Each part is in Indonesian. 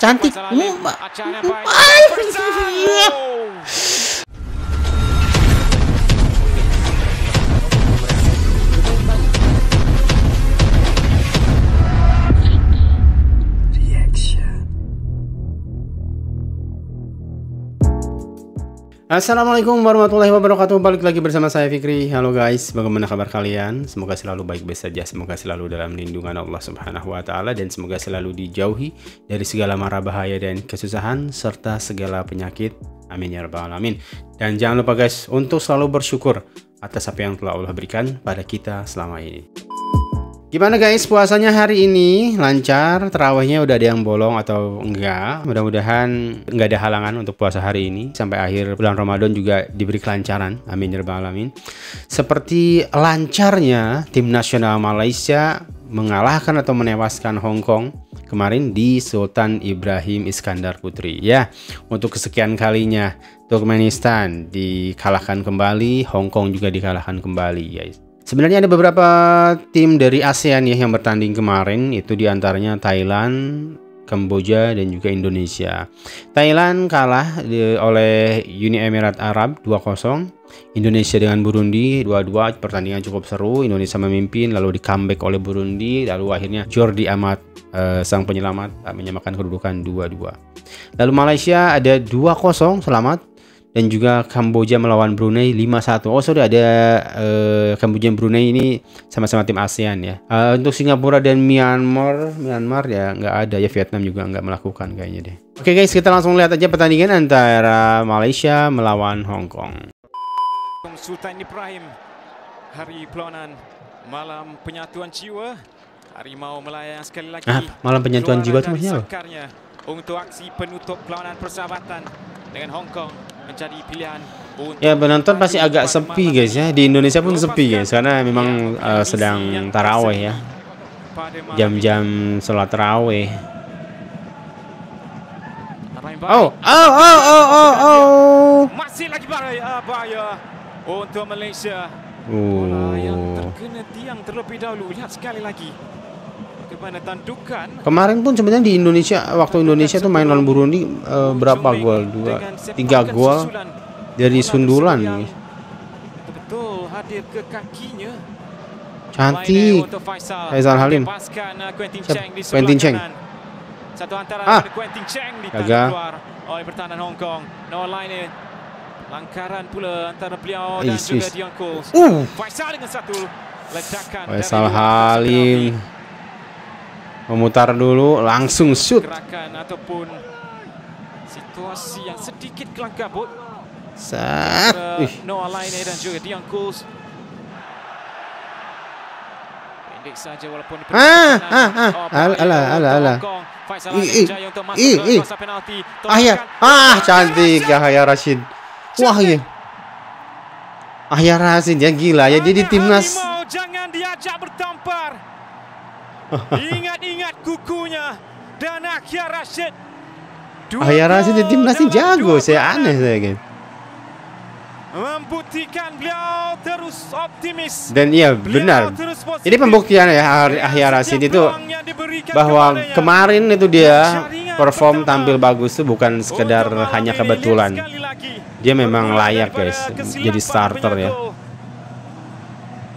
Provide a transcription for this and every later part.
Cantik. Mm -hmm. Assalamualaikum warahmatullahi wabarakatuh Balik lagi bersama saya Fikri Halo guys, bagaimana kabar kalian? Semoga selalu baik-baik saja Semoga selalu dalam lindungan Allah subhanahu wa ta'ala Dan semoga selalu dijauhi dari segala mara bahaya dan kesusahan Serta segala penyakit Amin ya rabbal alamin Dan jangan lupa guys, untuk selalu bersyukur Atas apa yang telah Allah berikan pada kita selama ini Gimana guys puasanya hari ini? Lancar? Terawihnya udah ada yang bolong atau enggak? Mudah-mudahan enggak ada halangan untuk puasa hari ini. Sampai akhir bulan Ramadan juga diberi kelancaran. Amin ya rabbal alamin. Seperti lancarnya tim nasional Malaysia mengalahkan atau menewaskan Hong Kong kemarin di Sultan Ibrahim Iskandar Putri. Ya, untuk kesekian kalinya Turkmenistan dikalahkan kembali, Hong Kong juga dikalahkan kembali, guys. Sebenarnya ada beberapa tim dari ASEAN ya yang bertanding kemarin itu diantaranya Thailand, Kamboja dan juga Indonesia. Thailand kalah oleh Uni Emirat Arab 2-0. Indonesia dengan Burundi 2-2 pertandingan cukup seru. Indonesia memimpin lalu di comeback oleh Burundi lalu akhirnya Jordi Amat eh, sang penyelamat menyamakan kedudukan 2-2. Lalu Malaysia ada 2-0 selamat dan juga Kamboja melawan Brunei 5-1. Oh sorry ada uh, Kamboja Brunei ini sama-sama tim ASEAN ya. Uh, untuk Singapura dan Myanmar, Myanmar ya nggak ada ya Vietnam juga nggak melakukan kayaknya deh. Oke okay, guys kita langsung lihat aja pertandingan antara Malaysia melawan Hong Kong. Sultan Ibrahim hari pelawanan malam penyatuan jiwa mau melayang sekali lagi. Ah, malam penyatuan jiwa itu maksudnya Untuk aksi penutup pelawanan persahabatan dengan Hong Kong menjadi pilihan Ya penonton pasti agak ya. sepi guys ya di Indonesia pun sepi guys karena memang uh, sedang taraweh ya jam-jam sholat taraweh. Oh, oh, oh, oh, oh, Masih lagi oh. Eh, bahaya untuk Malaysia. Oh. Bola yang terkena tiang terlebih dahulu. Lihat sekali lagi. Kemarin pun sebenarnya di Indonesia waktu Indonesia tuh main lawan Burundi uh, berapa gol? Dua, tiga gol dari sundulan. nih betul hadir ke kakinya. Cantik. Faisal Halim. Eh, Quentin Cheng. Satu antara ah. Quentin Cheng di keluar oleh pertahanan Hong Kong. No line Langkaran pula antara beliau dan juga Dion Cole. Uh. Faisal dengan satu ledakan Faisal Halim memutar dulu langsung shoot gerakan ataupun situasi yang sedikit kelang kabut saat uh, Noah dan juga Dion Kuls pendek saja walaupun ah, ah ah ah ala, ala, ala. ih ih ah ya ah cantik Yahya Rashid wah ya Ahya Rashid ya gila ya jadi timnas jangan diajak bertampar Ingat-ingat kukunya dan Akhya Rashid. Dua Akhya Rashid di timnas ini jago, saya aneh saya kan. Membuktikan beliau terus optimis. Dan iya benar. Ini pembuktian ya Akhya Rashid itu bahwa kemarin itu dia perform tampil bagus itu bukan sekedar hanya kebetulan. Dia memang layak guys ya, jadi starter ya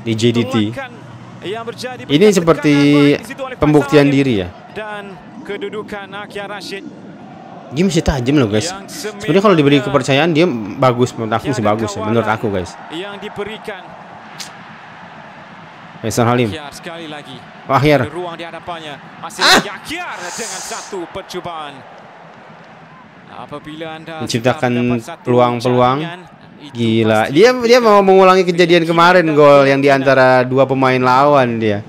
di JDT. Ini seperti pembuktian diri ya. Dan kedudukan Akia Rashid dia masih tajam loh guys. Sebenarnya kalau diberi kepercayaan dia bagus menurut aku sih bagus ya menurut aku guys. Yang diberikan Halim. Sekali oh, Akhir. ah. menciptakan peluang-peluang Gila, dia dia kan mau mengulangi kejadian kemarin kan gol yang di antara dua pemain lawan dia.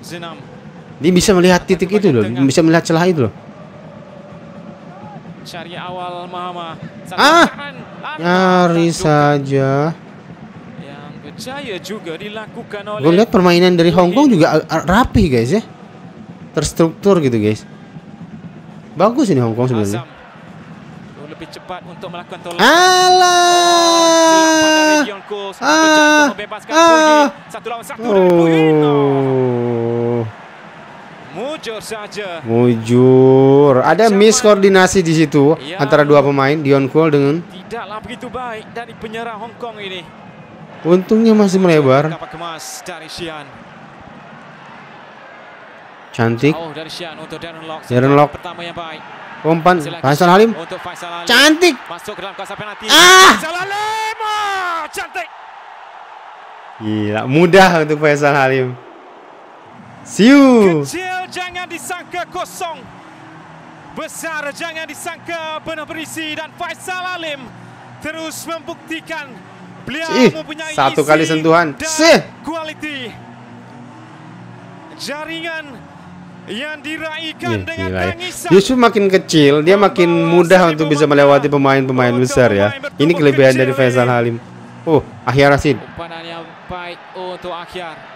Dia bisa melihat titik itu loh, bisa melihat celah itu loh. cari awal Mama. Ah, nyari saja. Yang berjaya juga dilakukan oleh. Gue lihat permainan dari Hong Kong juga rapi guys ya, terstruktur gitu guys. Bagus ini Hong Kong sebenarnya lebih cepat untuk melakukan tolak. Alah. Oh, ah. Membebaskan ah. Satu lawan satu oh. dari Mujur saja. Mujur. Ada miskoordinasi di situ ya. antara dua pemain Dion Cole dengan Tidaklah begitu baik dari penyerang Hong Kong ini. Untungnya masih melebar. Kemas dari Sian. Cantik. Darren Lock. Darren Lock. Pertama yang baik. Umpan Faisal Halim. Faisal Halim. Cantik. Masuk ke dalam kawasan penalti. Ah. Faisal Halim. Oh, cantik. Gila, mudah untuk Faisal Halim. Siu. Kecil jangan disangka kosong. Besar jangan disangka penuh berisi dan Faisal Halim terus membuktikan beliau Ih, mempunyai satu kali sentuhan. Dan Sih. Quality. Jaringan yang diraihkan yeah, dengan tangisan. Yusuf makin kecil, dia makin mudah untuk bisa melewati pemain-pemain besar ya. Ini kelebihan dari Faisal Halim. Oh, Akhyar Rasid.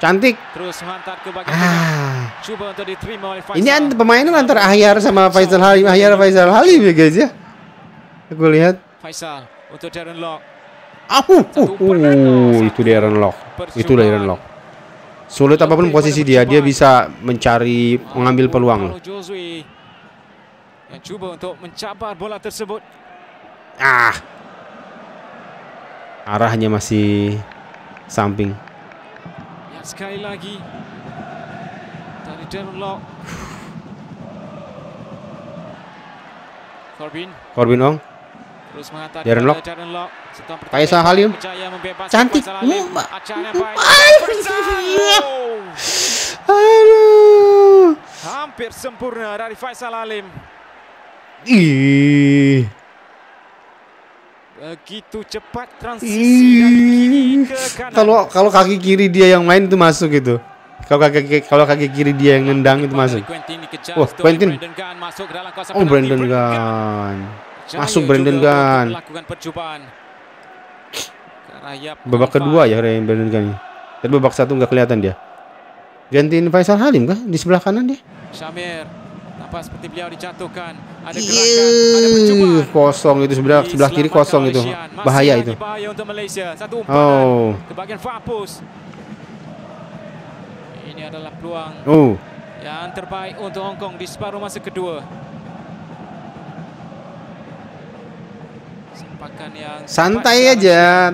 Cantik. Terus ke ah. Coba untuk oleh Ini ant pemainan antara Ahyar sama Faisal Halim. Akhyar Faisal Halim ya guys ya. Aku lihat. Faisal untuk Darren Lock. Ah, uh, uh, uh, itu Darren Lock. Itu Darren Lock. Sulit apapun posisi dia, dia bisa mencari mengambil peluang. Yang coba untuk mencabar bola tersebut. Ah. Arahnya masih samping. Ya, sekali lagi dari Darren Lock. Corbin. Corbin Ong. Jaren Lock Kaisa Halim cantik aduh hampir sempurna dari Faisal Halim Ih. Begitu cepat transisi ke kanan. Kalau kalau kaki kiri dia yang main itu masuk gitu. Kalau kaki kalau kaki kiri dia yang nendang itu masuk. Wah, Quentin. Oh, Brandon Gunn. Masuk ya Brandon Gunn. Babak kedua ya Brandon Gan. Dan babak satu nggak kelihatan dia. Gantiin Faisal Halim kah di sebelah kanan dia? Samir apa seperti beliau dijatuhkan. Ada iya. gerakan, ada percubaan. Kosong itu sebelah sebelah kiri kosong itu. Bahaya itu. Bahaya untuk Malaysia. Satu oh. ke bagian Fapus. Ini adalah peluang. Oh. Yang terbaik untuk Hong Kong di separuh masa kedua. yang santai aja.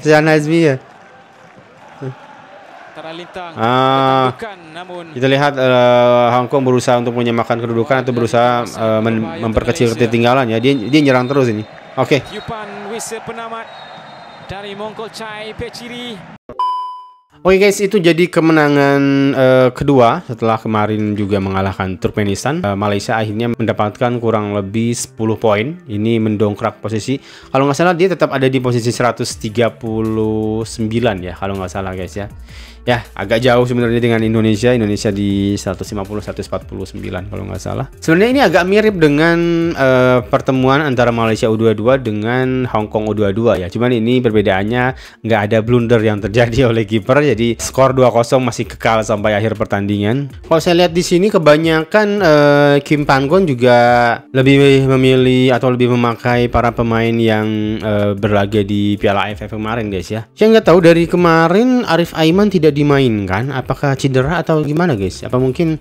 Zian Azmi ya. Lintang, ah, kita lihat uh, Hong Kong berusaha untuk menyamakan kedudukan atau berusaha uh, eh, mem memperkecil ketinggalan ya. Dia dia nyerang terus ini. Oke. Okay. dari Pechiri. Oke okay guys, itu jadi kemenangan uh, kedua setelah kemarin juga mengalahkan Turkmenistan. Uh, Malaysia akhirnya mendapatkan kurang lebih 10 poin. Ini mendongkrak posisi. Kalau nggak salah dia tetap ada di posisi 139 ya, kalau nggak salah guys ya ya agak jauh sebenarnya dengan Indonesia Indonesia di 150 149 kalau nggak salah sebenarnya ini agak mirip dengan uh, pertemuan antara Malaysia U22 dengan Hong Kong U22 ya cuman ini perbedaannya nggak ada blunder yang terjadi oleh kiper jadi skor 2-0 masih kekal sampai akhir pertandingan kalau saya lihat di sini kebanyakan uh, Kim Panggon juga lebih memilih atau lebih memakai para pemain yang uh, berlaga di Piala AFF kemarin guys ya saya nggak tahu dari kemarin Arif Aiman tidak tidak dimainkan? Apakah cedera atau gimana guys? Apa mungkin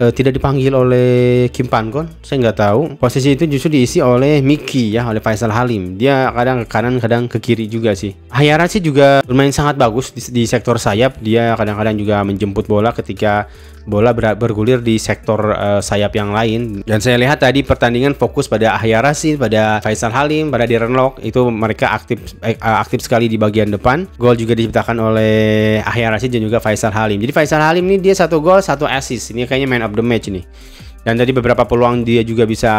uh, tidak dipanggil oleh Kim Pangon Saya nggak tahu. Posisi itu justru diisi oleh Miki ya, oleh Faisal Halim. Dia kadang ke kanan, kadang ke kiri juga sih. Hayara sih juga bermain sangat bagus di, di sektor sayap. Dia kadang-kadang juga menjemput bola ketika bola ber bergulir di sektor uh, sayap yang lain. Dan saya lihat tadi pertandingan fokus pada Ahya Rasid, pada Faisal Halim, pada Darren Lock itu mereka aktif eh, aktif sekali di bagian depan. Gol juga diciptakan oleh Ahya Rasid dan juga Faisal Halim. Jadi Faisal Halim ini dia satu gol, satu assist. Ini kayaknya main of the match nih. Dan tadi beberapa peluang dia juga bisa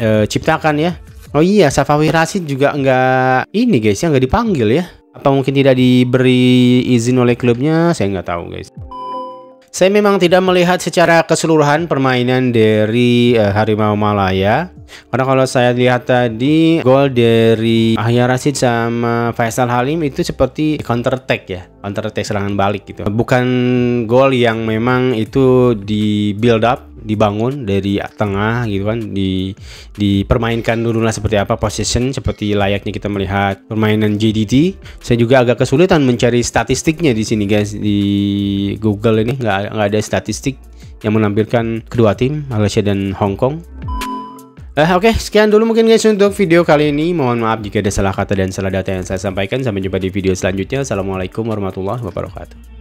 uh, ciptakan ya. Oh iya, Safawi Rasid juga nggak ini guys ya nggak dipanggil ya. Apa mungkin tidak diberi izin oleh klubnya? Saya nggak tahu guys. Saya memang tidak melihat secara keseluruhan permainan dari uh, Harimau Malaya. Karena kalau saya lihat tadi gol dari Ahya Rashid sama Faisal Halim itu seperti counter attack ya, counter attack serangan balik gitu. Bukan gol yang memang itu di build up dibangun dari tengah gitu kan di dipermainkan lah seperti apa position seperti layaknya kita melihat permainan JDT saya juga agak kesulitan mencari statistiknya di sini guys di Google ini nggak nggak ada statistik yang menampilkan kedua tim Malaysia dan Hong Kong Eh, Oke, okay, sekian dulu mungkin guys untuk video kali ini. Mohon maaf jika ada salah kata dan salah data yang saya sampaikan. Sampai jumpa di video selanjutnya. Assalamualaikum warahmatullahi wabarakatuh.